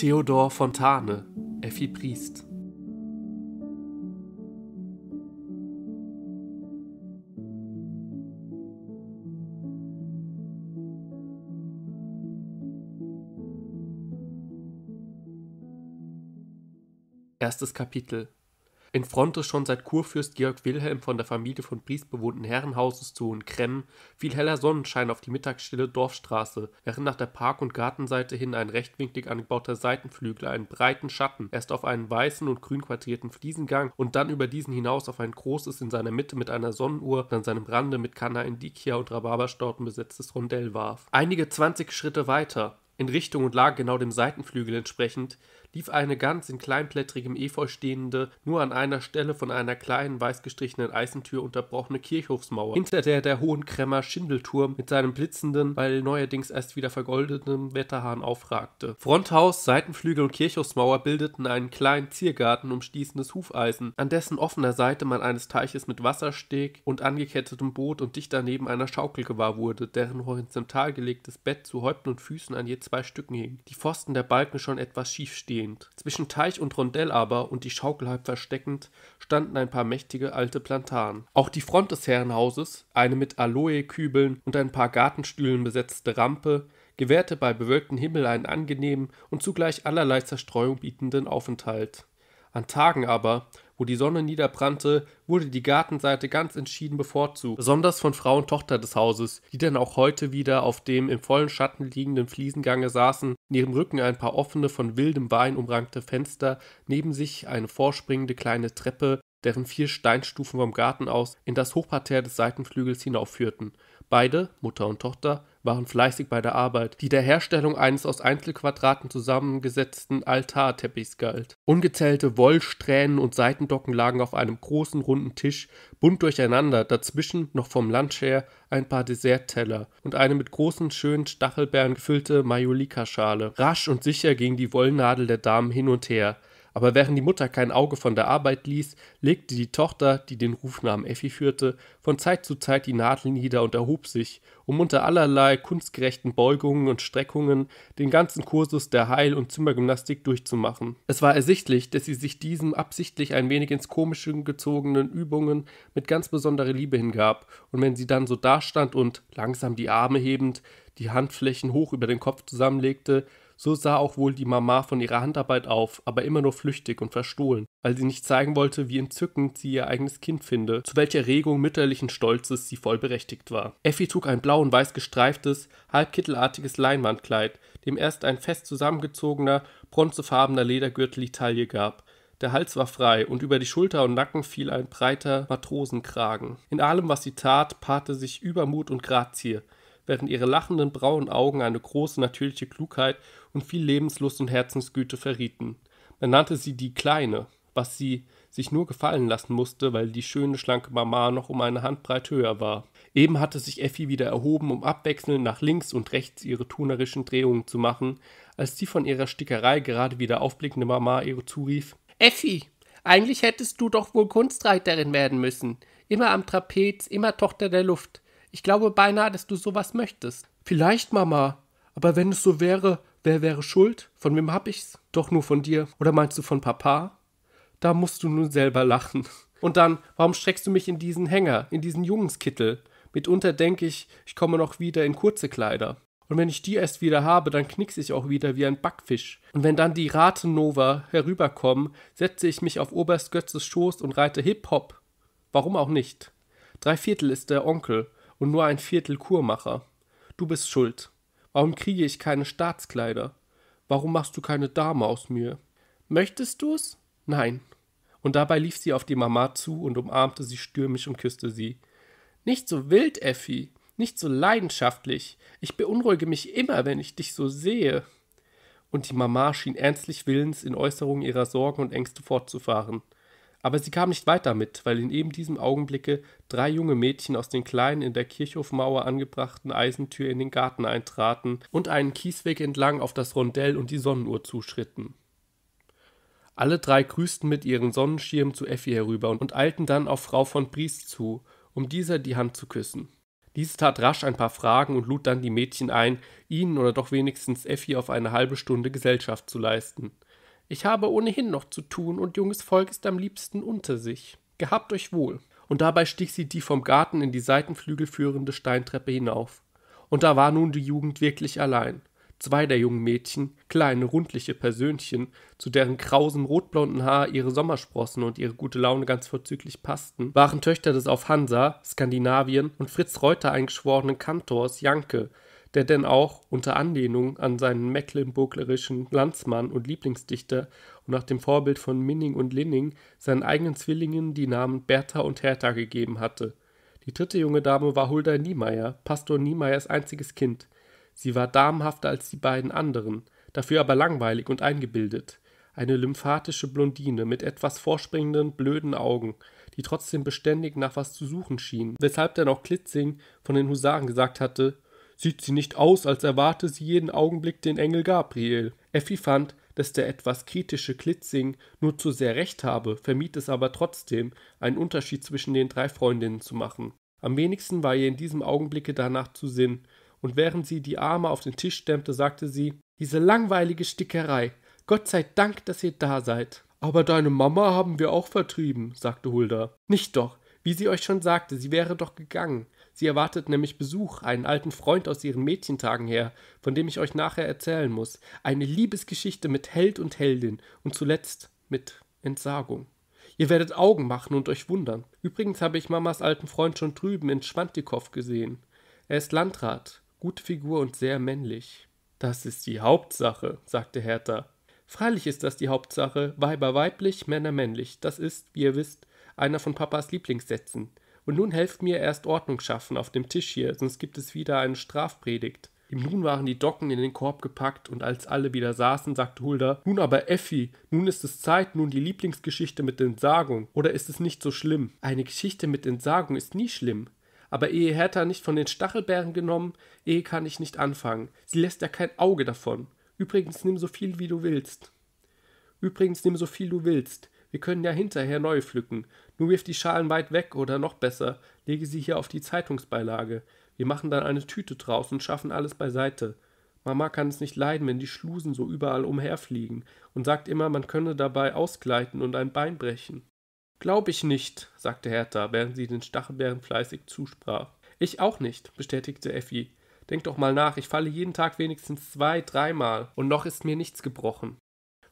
Theodor Fontane, Effi Priest. Erstes Kapitel in Front des schon seit Kurfürst Georg Wilhelm von der Familie von Briest bewohnten Herrenhauses zu Hohenkremmen fiel heller Sonnenschein auf die mittagsstille Dorfstraße, während nach der Park- und Gartenseite hin ein rechtwinklig angebauter Seitenflügel einen breiten Schatten erst auf einen weißen und grün quartierten Fliesengang und dann über diesen hinaus auf ein großes in seiner Mitte mit einer Sonnenuhr und an seinem Rande mit Canna Indicia und Rhabarberstorten besetztes Rondell warf. Einige zwanzig Schritte weiter, in Richtung und Lage genau dem Seitenflügel entsprechend, lief eine ganz in kleinblättrigem Efeu stehende, nur an einer Stelle von einer kleinen weißgestrichenen Eisentür unterbrochene Kirchhofsmauer, hinter der der Hohenkrämmer Schindelturm mit seinem blitzenden, weil neuerdings erst wieder vergoldeten Wetterhahn aufragte. Fronthaus, Seitenflügel und Kirchhofsmauer bildeten einen kleinen Ziergarten umstießendes Hufeisen, an dessen offener Seite man eines Teiches mit Wassersteg und angekettetem Boot und dicht daneben einer Schaukel gewahr wurde, deren horizontal gelegtes Bett zu Häupten und Füßen an je zwei Stücken hing, die Pfosten der Balken schon etwas schief stehen umgehend. Zwischen Teich und Rondell aber und die Schaukel halb versteckend standen ein paar mächtige alte Plantanen. Auch die Front des Herrenhauses, eine mit Aloe-Kübeln und ein paar Gartenstühlen besetzte Rampe, gewährte bei bewölktem Himmel einen angenehmen und zugleich allerlei Zerstreuung bietenden Aufenthalt. An Tagen aber, wo die Sonne niederbrannte, wurde die Gartenseite ganz entschieden bevorzugt, besonders von Frau und Tochter des Hauses, die dann auch heute wieder auf dem im vollen Schatten liegenden Fliesengange saßen, in ihrem Rücken ein paar offene, von wildem Wein umrankte Fenster, neben sich eine vorspringende kleine Treppe, deren vier Steinstufen vom Garten aus in das Hochparterre des Seitenflügels hinaufführten. Beide, Mutter und Tochter, waren fleißig bei der Arbeit, die der Herstellung eines aus Einzelquadraten zusammengesetzten Altarteppichs galt. Ungezählte Wollsträhnen und Seitendocken lagen auf einem großen runden Tisch, bunt durcheinander, dazwischen noch vom Lunch her ein paar Dessertteller und eine mit großen schönen Stachelbeeren gefüllte Majolikaschale. Rasch und sicher ging die Wollnadel der Damen hin und her, aber während die Mutter kein Auge von der Arbeit ließ, legte die Tochter, die den Rufnamen Effi führte, von Zeit zu Zeit die Nadel nieder und erhob sich, um unter allerlei kunstgerechten Beugungen und Streckungen den ganzen Kursus der Heil- und Zimmergymnastik durchzumachen. Es war ersichtlich, dass sie sich diesem absichtlich ein wenig ins Komische gezogenen Übungen mit ganz besonderer Liebe hingab, und wenn sie dann so dastand und, langsam die Arme hebend, die Handflächen hoch über den Kopf zusammenlegte, so sah auch wohl die Mama von ihrer Handarbeit auf, aber immer nur flüchtig und verstohlen, weil sie nicht zeigen wollte, wie entzückend sie ihr eigenes Kind finde, zu welcher Erregung mütterlichen Stolzes sie voll berechtigt war. Effi trug ein blau und weiß gestreiftes, halbkittelartiges Leinwandkleid, dem erst ein fest zusammengezogener, bronzefarbener Ledergürtel die Taille gab, der Hals war frei und über die Schulter und Nacken fiel ein breiter Matrosenkragen. In allem, was sie tat, paarte sich Übermut und Grazie während ihre lachenden braunen Augen eine große natürliche Klugheit und viel Lebenslust und Herzensgüte verrieten. Man nannte sie die Kleine, was sie sich nur gefallen lassen musste, weil die schöne, schlanke Mama noch um eine Handbreit höher war. Eben hatte sich Effi wieder erhoben, um abwechselnd nach links und rechts ihre tunerischen Drehungen zu machen, als die von ihrer Stickerei gerade wieder aufblickende Mama ihr zurief: Effi, eigentlich hättest du doch wohl Kunstreiterin werden müssen. Immer am Trapez, immer Tochter der Luft. Ich glaube beinahe, dass du sowas möchtest. Vielleicht, Mama. Aber wenn es so wäre, wer wäre schuld? Von wem hab ich's? Doch nur von dir. Oder meinst du von Papa? Da musst du nun selber lachen. Und dann, warum streckst du mich in diesen Hänger, in diesen Jungenskittel? Mitunter denke ich, ich komme noch wieder in kurze Kleider. Und wenn ich die erst wieder habe, dann knicks ich auch wieder wie ein Backfisch. Und wenn dann die Ratenova herüberkommen, setze ich mich auf Oberst Götzes Schoß und reite Hip-Hop. Warum auch nicht? Drei Viertel ist der Onkel und nur ein Viertel Kurmacher. Du bist schuld. Warum kriege ich keine Staatskleider? Warum machst du keine Dame aus mir? Möchtest du's? Nein. Und dabei lief sie auf die Mama zu und umarmte sie stürmisch und küsste sie. Nicht so wild, Effi, nicht so leidenschaftlich. Ich beunruhige mich immer, wenn ich dich so sehe. Und die Mama schien ernstlich willens, in Äußerungen ihrer Sorgen und Ängste fortzufahren. Aber sie kam nicht weit damit, weil in eben diesem Augenblicke drei junge Mädchen aus den kleinen in der Kirchhofmauer angebrachten Eisentür in den Garten eintraten und einen Kiesweg entlang auf das Rondell und die Sonnenuhr zuschritten. Alle drei grüßten mit ihren Sonnenschirmen zu Effi herüber und eilten dann auf Frau von Briest zu, um dieser die Hand zu küssen. Diese tat rasch ein paar Fragen und lud dann die Mädchen ein, ihnen oder doch wenigstens Effi auf eine halbe Stunde Gesellschaft zu leisten – ich habe ohnehin noch zu tun und junges Volk ist am liebsten unter sich. Gehabt euch wohl. Und dabei stieg sie die vom Garten in die Seitenflügel führende Steintreppe hinauf. Und da war nun die Jugend wirklich allein. Zwei der jungen Mädchen, kleine, rundliche Persönchen, zu deren krausem rotblonden Haar ihre Sommersprossen und ihre gute Laune ganz vorzüglich passten, waren Töchter des auf Hansa, Skandinavien und Fritz Reuter eingeschworenen Kantors Janke, der denn auch unter Anlehnung an seinen mecklenburgischen Landsmann und Lieblingsdichter und nach dem Vorbild von Minning und Linning seinen eigenen Zwillingen die Namen Bertha und Hertha gegeben hatte. Die dritte junge Dame war Hulda Niemeyer, Pastor Niemeyers einziges Kind. Sie war damenhafter als die beiden anderen, dafür aber langweilig und eingebildet. Eine lymphatische Blondine mit etwas vorspringenden, blöden Augen, die trotzdem beständig nach was zu suchen schien, weshalb denn auch Klitzing von den Husaren gesagt hatte, sieht sie nicht aus, als erwarte sie jeden Augenblick den Engel Gabriel. Effi fand, dass der etwas kritische Klitzing nur zu sehr recht habe, vermied es aber trotzdem, einen Unterschied zwischen den drei Freundinnen zu machen. Am wenigsten war ihr in diesem Augenblicke danach zu Sinn, und während sie die Arme auf den Tisch stemmte, sagte sie Diese langweilige Stickerei. Gott sei Dank, dass ihr da seid. Aber deine Mama haben wir auch vertrieben, sagte Hulda. Nicht doch, wie sie euch schon sagte, sie wäre doch gegangen. Sie erwartet nämlich Besuch, einen alten Freund aus ihren Mädchentagen her, von dem ich euch nachher erzählen muss. Eine Liebesgeschichte mit Held und Heldin und zuletzt mit Entsagung. Ihr werdet Augen machen und euch wundern. Übrigens habe ich Mamas alten Freund schon drüben in Schwantikow gesehen. Er ist Landrat, gute Figur und sehr männlich. Das ist die Hauptsache, sagte Hertha. Freilich ist das die Hauptsache, Weiber weiblich, Männer männlich. Das ist, wie ihr wisst, einer von Papas Lieblingssätzen. Und nun helft mir erst Ordnung schaffen auf dem Tisch hier, sonst gibt es wieder eine Strafpredigt. Im Nun waren die Docken in den Korb gepackt, und als alle wieder saßen, sagte Hulda Nun aber Effi, nun ist es Zeit, nun die Lieblingsgeschichte mit Entsagung. Oder ist es nicht so schlimm? Eine Geschichte mit Entsagung ist nie schlimm. Aber ehe Hertha nicht von den Stachelbären genommen, ehe kann ich nicht anfangen. Sie lässt ja kein Auge davon. Übrigens nimm so viel, wie du willst. Übrigens nimm so viel du willst. Wir können ja hinterher neue pflücken. Nur wirf die Schalen weit weg oder noch besser, lege sie hier auf die Zeitungsbeilage. Wir machen dann eine Tüte draus und schaffen alles beiseite. Mama kann es nicht leiden, wenn die Schlusen so überall umherfliegen und sagt immer, man könne dabei ausgleiten und ein Bein brechen. Glaub ich nicht, sagte Hertha, während sie den Stachelbeeren fleißig zusprach. Ich auch nicht, bestätigte Effi. Denk doch mal nach, ich falle jeden Tag wenigstens zwei, dreimal und noch ist mir nichts gebrochen.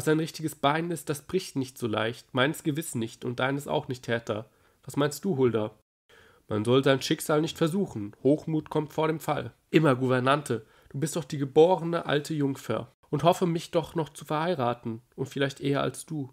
Was ein richtiges Bein ist, das bricht nicht so leicht, meins gewiss nicht und deines auch nicht härter. Was meinst du, Hulda? Man soll sein Schicksal nicht versuchen, Hochmut kommt vor dem Fall. Immer Gouvernante, du bist doch die geborene alte Jungfer und hoffe mich doch noch zu verheiraten und vielleicht eher als du.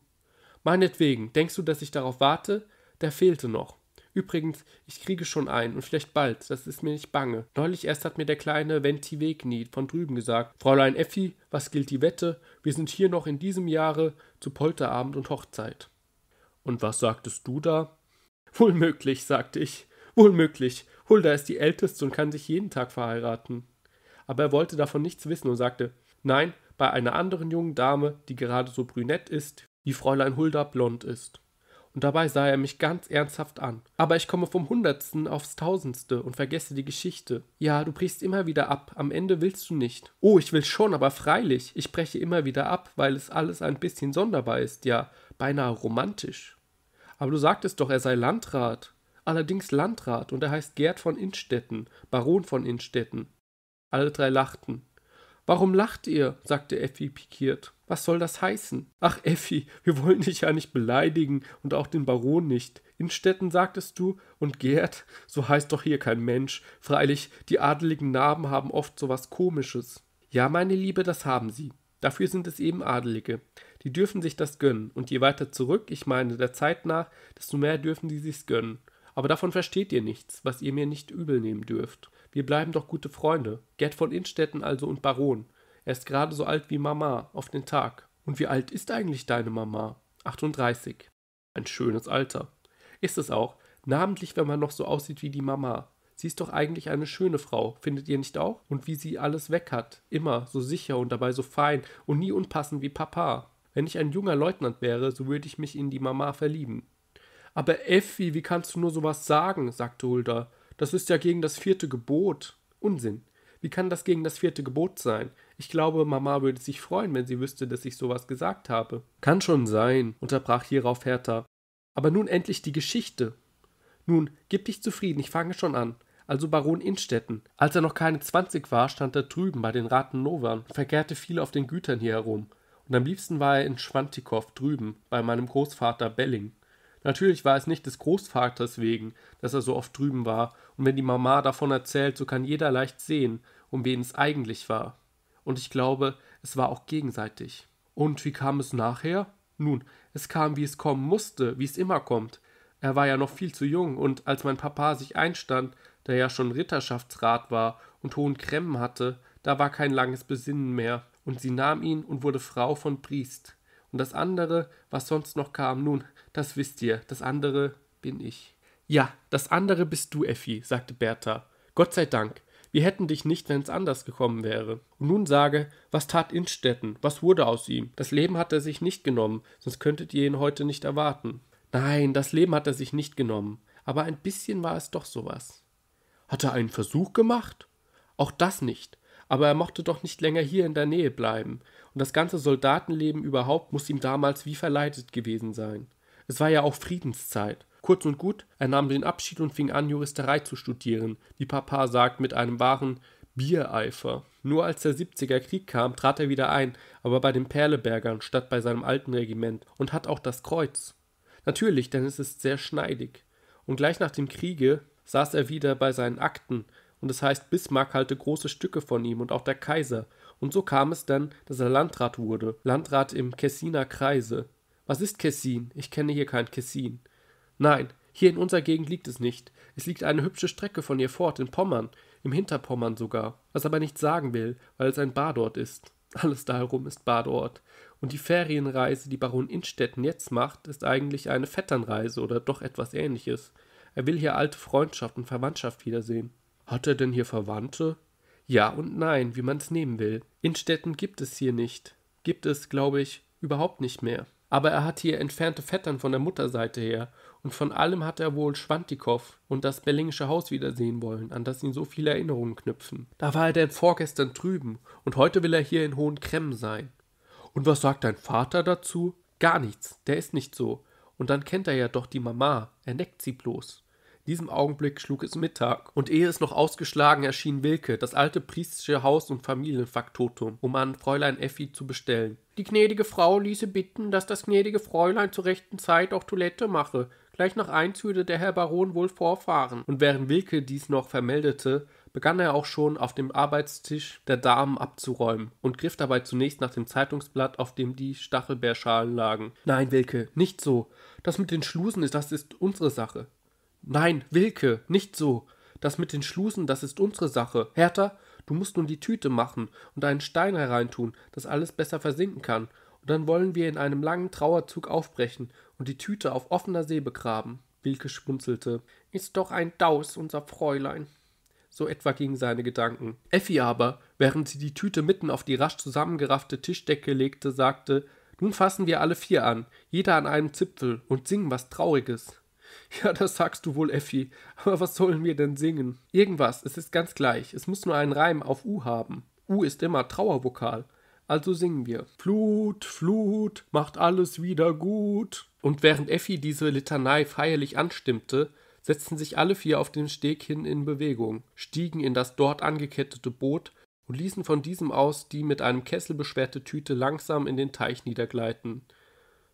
Meinetwegen, denkst du, dass ich darauf warte? Der fehlte noch. Übrigens, ich kriege schon ein und vielleicht bald, das ist mir nicht bange. Neulich erst hat mir der kleine Venti Wegni von drüben gesagt, Fräulein Effi, was gilt die Wette? Wir sind hier noch in diesem Jahre zu Polterabend und Hochzeit. Und was sagtest du da? Wohl möglich, sagte ich. Wohl möglich. Hulda ist die Älteste und kann sich jeden Tag verheiraten. Aber er wollte davon nichts wissen und sagte, nein, bei einer anderen jungen Dame, die gerade so brünett ist, wie Fräulein Hulda blond ist und dabei sah er mich ganz ernsthaft an. Aber ich komme vom Hundertsten aufs Tausendste und vergesse die Geschichte. Ja, du brichst immer wieder ab, am Ende willst du nicht. Oh, ich will schon, aber freilich, ich breche immer wieder ab, weil es alles ein bisschen sonderbar ist, ja, beinahe romantisch. Aber du sagtest doch, er sei Landrat. Allerdings Landrat, und er heißt Gerd von Innstetten, Baron von Innstetten. Alle drei lachten. Warum lacht ihr? sagte Effi pikiert. Was soll das heißen? Ach, Effi, wir wollen dich ja nicht beleidigen und auch den Baron nicht. Innstetten sagtest du und Gerd, so heißt doch hier kein Mensch. Freilich, die adeligen Narben haben oft so was Komisches. Ja, meine Liebe, das haben sie. Dafür sind es eben Adelige. Die dürfen sich das gönnen und je weiter zurück, ich meine der Zeit nach, desto mehr dürfen sie sich's gönnen. Aber davon versteht ihr nichts, was ihr mir nicht übel nehmen dürft. Wir bleiben doch gute Freunde. Gerd von Innstetten also und Baron. Er ist gerade so alt wie Mama, auf den Tag. Und wie alt ist eigentlich deine Mama? 38. Ein schönes Alter. Ist es auch, namentlich wenn man noch so aussieht wie die Mama. Sie ist doch eigentlich eine schöne Frau, findet ihr nicht auch? Und wie sie alles weg hat, immer so sicher und dabei so fein und nie unpassend wie Papa. Wenn ich ein junger Leutnant wäre, so würde ich mich in die Mama verlieben. Aber Effi, wie kannst du nur sowas sagen? sagte Hulda. Das ist ja gegen das vierte Gebot. Unsinn. Wie kann das gegen das vierte Gebot sein? Ich glaube, Mama würde sich freuen, wenn sie wüsste, dass ich sowas gesagt habe. Kann schon sein, unterbrach hierauf Hertha. Aber nun endlich die Geschichte. Nun, gib dich zufrieden, ich fange schon an. Also Baron Innstetten. Als er noch keine zwanzig war, stand er drüben bei den Raten Ratenowern, verkehrte viel auf den Gütern hier herum. Und am liebsten war er in Schwantikow drüben, bei meinem Großvater Belling. Natürlich war es nicht des Großvaters wegen, dass er so oft drüben war, und wenn die Mama davon erzählt, so kann jeder leicht sehen, um wen es eigentlich war. Und ich glaube, es war auch gegenseitig. Und wie kam es nachher? Nun, es kam, wie es kommen musste, wie es immer kommt. Er war ja noch viel zu jung, und als mein Papa sich einstand, der ja schon Ritterschaftsrat war und hohen Kremmen hatte, da war kein langes Besinnen mehr, und sie nahm ihn und wurde Frau von Priest. Und das andere, was sonst noch kam, nun, das wisst ihr. Das andere bin ich. Ja, das andere bist du, Effi, sagte Bertha. Gott sei Dank. Wir hätten dich nicht, wenn es anders gekommen wäre. Und nun sage, was tat Innstetten? Was wurde aus ihm? Das Leben hat er sich nicht genommen, sonst könntet ihr ihn heute nicht erwarten. Nein, das Leben hat er sich nicht genommen. Aber ein bisschen war es doch sowas. Hat er einen Versuch gemacht? Auch das nicht. Aber er mochte doch nicht länger hier in der Nähe bleiben. Und das ganze Soldatenleben überhaupt muss ihm damals wie verleitet gewesen sein. Es war ja auch Friedenszeit. Kurz und gut, er nahm den Abschied und fing an, Juristerei zu studieren, wie Papa sagt, mit einem wahren Biereifer. Nur als der 70er Krieg kam, trat er wieder ein, aber bei den Perlebergern statt bei seinem alten Regiment und hat auch das Kreuz. Natürlich, denn es ist sehr schneidig. Und gleich nach dem Kriege saß er wieder bei seinen Akten, und es das heißt, Bismarck halte große Stücke von ihm und auch der Kaiser, und so kam es dann, dass er Landrat wurde, Landrat im Kessiner Kreise. Was ist Kessin? Ich kenne hier kein Kessin. Nein, hier in unserer Gegend liegt es nicht. Es liegt eine hübsche Strecke von hier fort, in Pommern, im Hinterpommern sogar, was aber nicht sagen will, weil es ein Badort ist. Alles da herum ist Badort. Und die Ferienreise, die Baron Innstetten jetzt macht, ist eigentlich eine Vetternreise oder doch etwas ähnliches. Er will hier alte Freundschaft und Verwandtschaft wiedersehen. Hat er denn hier Verwandte? Ja und nein, wie man es nehmen will. Innstetten gibt es hier nicht. Gibt es, glaube ich, überhaupt nicht mehr. Aber er hat hier entfernte Vettern von der Mutterseite her, und von allem hat er wohl Schwantikow und das Berlingsche Haus wiedersehen wollen, an das ihn so viele Erinnerungen knüpfen. Da war er denn vorgestern drüben, und heute will er hier in Hohenkremmen sein. Und was sagt dein Vater dazu? Gar nichts, der ist nicht so. Und dann kennt er ja doch die Mama, er neckt sie bloß diesem Augenblick schlug es Mittag, und ehe es noch ausgeschlagen erschien Wilke, das alte priestische Haus- und Familienfaktotum, um an Fräulein Effi zu bestellen. Die gnädige Frau ließe bitten, dass das gnädige Fräulein zur rechten Zeit auch Toilette mache. Gleich nach eins würde der Herr Baron wohl vorfahren. Und während Wilke dies noch vermeldete, begann er auch schon auf dem Arbeitstisch der Damen abzuräumen und griff dabei zunächst nach dem Zeitungsblatt, auf dem die Stachelbeerschalen lagen. Nein, Wilke, nicht so. Das mit den Schlusen das ist unsere Sache. Nein, Wilke, nicht so. Das mit den Schlusen, das ist unsere Sache. Hertha, du musst nun die Tüte machen und einen Stein hereintun, dass alles besser versinken kann. Und dann wollen wir in einem langen Trauerzug aufbrechen und die Tüte auf offener See begraben. Wilke schmunzelte. Ist doch ein Daus, unser Fräulein. So etwa gingen seine Gedanken. Effi aber, während sie die Tüte mitten auf die rasch zusammengeraffte Tischdecke legte, sagte: Nun fassen wir alle vier an, jeder an einem Zipfel und singen was Trauriges. Ja, das sagst du wohl, Effi. Aber was sollen wir denn singen? Irgendwas, es ist ganz gleich. Es muss nur einen Reim auf U haben. U ist immer Trauervokal. Also singen wir. Flut, Flut, macht alles wieder gut. Und während Effi diese Litanei feierlich anstimmte, setzten sich alle vier auf dem Steg hin in Bewegung, stiegen in das dort angekettete Boot und ließen von diesem aus die mit einem Kessel beschwerte Tüte langsam in den Teich niedergleiten.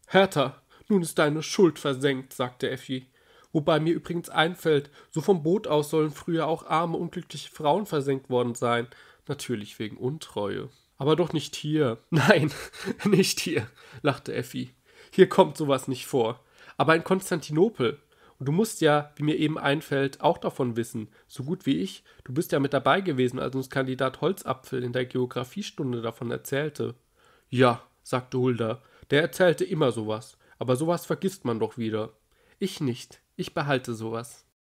Hertha, nun ist deine Schuld versenkt, sagte Effi. Wobei mir übrigens einfällt, so vom Boot aus sollen früher auch arme, unglückliche Frauen versenkt worden sein. Natürlich wegen Untreue. Aber doch nicht hier. Nein, nicht hier, lachte Effi. Hier kommt sowas nicht vor. Aber in Konstantinopel. Und du musst ja, wie mir eben einfällt, auch davon wissen, so gut wie ich. Du bist ja mit dabei gewesen, als uns Kandidat Holzapfel in der Geographiestunde davon erzählte. Ja, sagte Hulda, der erzählte immer sowas. Aber sowas vergisst man doch wieder. Ich nicht. Ich behalte sowas.